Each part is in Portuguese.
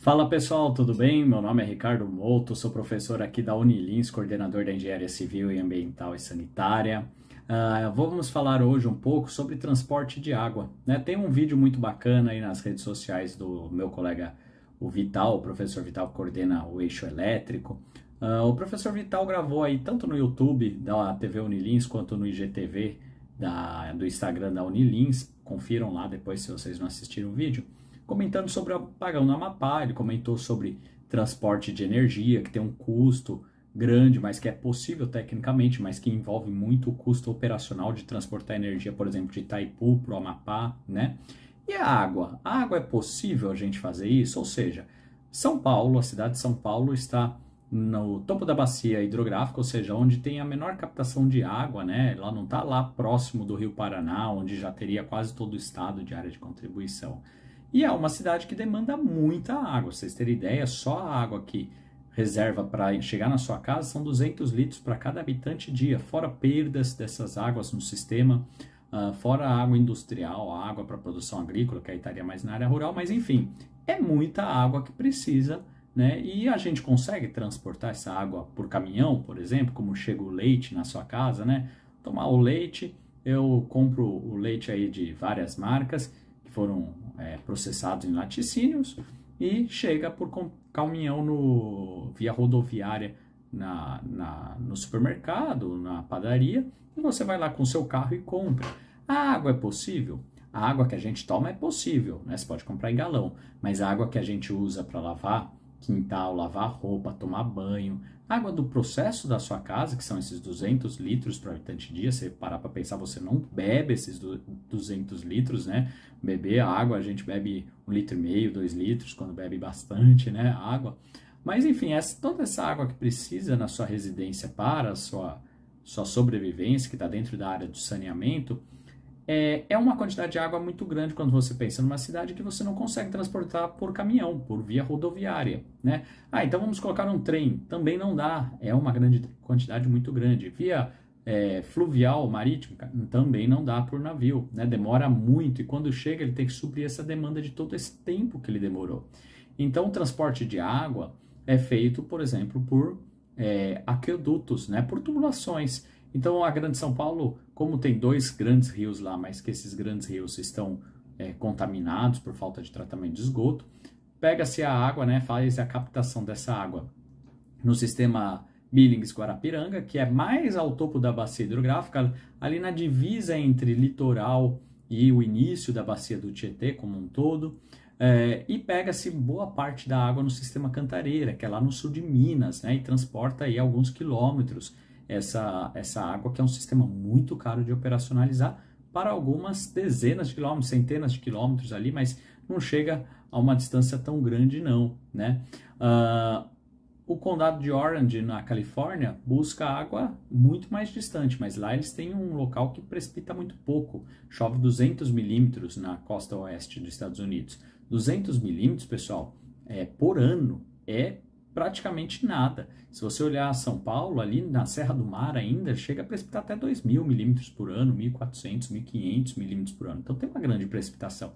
Fala pessoal, tudo bem? Meu nome é Ricardo Mouto, sou professor aqui da Unilins, coordenador da Engenharia Civil e Ambiental e Sanitária. Uh, vamos falar hoje um pouco sobre transporte de água. Né? Tem um vídeo muito bacana aí nas redes sociais do meu colega o Vital, o professor Vital coordena o eixo elétrico. Uh, o professor Vital gravou aí tanto no YouTube da TV Unilins quanto no IGTV da, do Instagram da Unilins. Confiram lá depois se vocês não assistiram o vídeo comentando sobre o apagão no Amapá, ele comentou sobre transporte de energia, que tem um custo grande, mas que é possível tecnicamente, mas que envolve muito o custo operacional de transportar energia, por exemplo, de Itaipu para o Amapá, né? E a água? A água é possível a gente fazer isso? Ou seja, São Paulo, a cidade de São Paulo está no topo da bacia hidrográfica, ou seja, onde tem a menor captação de água, né? Ela não está lá próximo do Rio Paraná, onde já teria quase todo o estado de área de contribuição. E é uma cidade que demanda muita água. vocês terem ideia, só a água que reserva para chegar na sua casa são 200 litros para cada habitante dia, fora perdas dessas águas no sistema, uh, fora a água industrial, a água para produção agrícola, que aí estaria mais na área rural, mas enfim, é muita água que precisa, né? E a gente consegue transportar essa água por caminhão, por exemplo, como chega o leite na sua casa, né? Tomar o leite, eu compro o leite aí de várias marcas que foram é, processados em laticínios e chega por caminhão no, via rodoviária na, na, no supermercado, na padaria, e você vai lá com seu carro e compra. A água é possível? A água que a gente toma é possível, né? Você pode comprar em galão, mas a água que a gente usa para lavar quintal, lavar roupa, tomar banho, água do processo da sua casa, que são esses 200 litros por habitante dia, você parar para pensar, você não bebe esses 200 litros, né? Beber água, a gente bebe um litro e meio, dois litros, quando bebe bastante, né? Água. Mas enfim, essa, toda essa água que precisa na sua residência para a sua, sua sobrevivência, que está dentro da área do saneamento, é, é uma quantidade de água muito grande quando você pensa numa cidade que você não consegue transportar por caminhão, por via rodoviária, né? Ah, então vamos colocar um trem. Também não dá, é uma grande quantidade muito grande. Via é, fluvial, marítimo, também não dá por navio, né? Demora muito e quando chega ele tem que suprir essa demanda de todo esse tempo que ele demorou. Então o transporte de água é feito, por exemplo, por é, aquedutos, né? Por tubulações. Então a Grande São Paulo, como tem dois grandes rios lá, mas que esses grandes rios estão é, contaminados por falta de tratamento de esgoto, pega-se a água, né, faz a captação dessa água no sistema Billings Guarapiranga, que é mais ao topo da bacia hidrográfica, ali na divisa entre litoral e o início da bacia do Tietê como um todo, é, e pega-se boa parte da água no sistema Cantareira, que é lá no sul de Minas, né, e transporta aí alguns quilômetros essa, essa água, que é um sistema muito caro de operacionalizar para algumas dezenas de quilômetros, centenas de quilômetros ali, mas não chega a uma distância tão grande não, né? Uh, o condado de Orange, na Califórnia, busca água muito mais distante, mas lá eles têm um local que precipita muito pouco. Chove 200 milímetros na costa oeste dos Estados Unidos. 200 milímetros, pessoal, é, por ano é praticamente nada. Se você olhar São Paulo, ali na Serra do Mar ainda, chega a precipitar até 2.000 milímetros por ano, 1.400, 1.500 milímetros por ano. Então tem uma grande precipitação.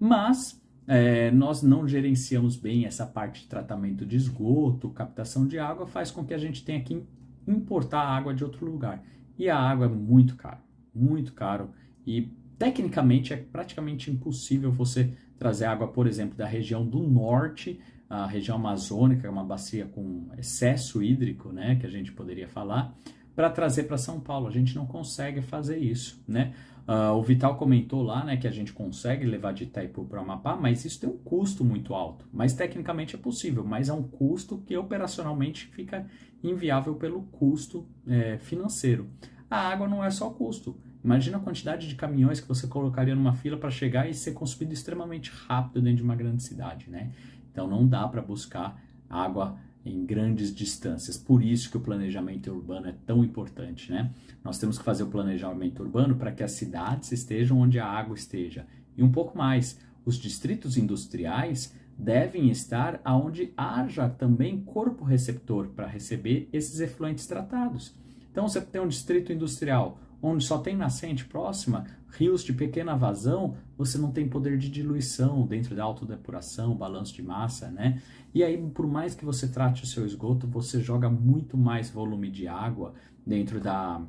Mas é, nós não gerenciamos bem essa parte de tratamento de esgoto, captação de água, faz com que a gente tenha que importar água de outro lugar. E a água é muito cara, muito caro e tecnicamente é praticamente impossível você trazer água, por exemplo, da região do norte a região amazônica, uma bacia com excesso hídrico, né, que a gente poderia falar, para trazer para São Paulo. A gente não consegue fazer isso, né? Uh, o Vital comentou lá, né, que a gente consegue levar de Itaipu para Amapá, mas isso tem um custo muito alto. Mas tecnicamente é possível, mas é um custo que operacionalmente fica inviável pelo custo é, financeiro. A água não é só custo. Imagina a quantidade de caminhões que você colocaria numa fila para chegar e ser consumido extremamente rápido dentro de uma grande cidade, né? Então não dá para buscar água em grandes distâncias. Por isso que o planejamento urbano é tão importante, né? Nós temos que fazer o planejamento urbano para que as cidades estejam onde a água esteja. E um pouco mais, os distritos industriais devem estar aonde haja também corpo receptor para receber esses efluentes tratados. Então você tem um distrito industrial, onde só tem nascente próxima, rios de pequena vazão, você não tem poder de diluição dentro da autodepuração, balanço de massa, né? E aí, por mais que você trate o seu esgoto, você joga muito mais volume de água dentro da,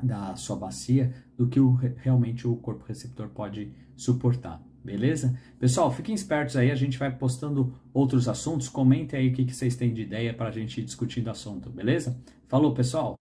da sua bacia do que o, realmente o corpo receptor pode suportar. Beleza? Pessoal, fiquem espertos aí, a gente vai postando outros assuntos. Comentem aí o que, que vocês têm de ideia para a gente ir discutindo assunto, beleza? Falou, pessoal!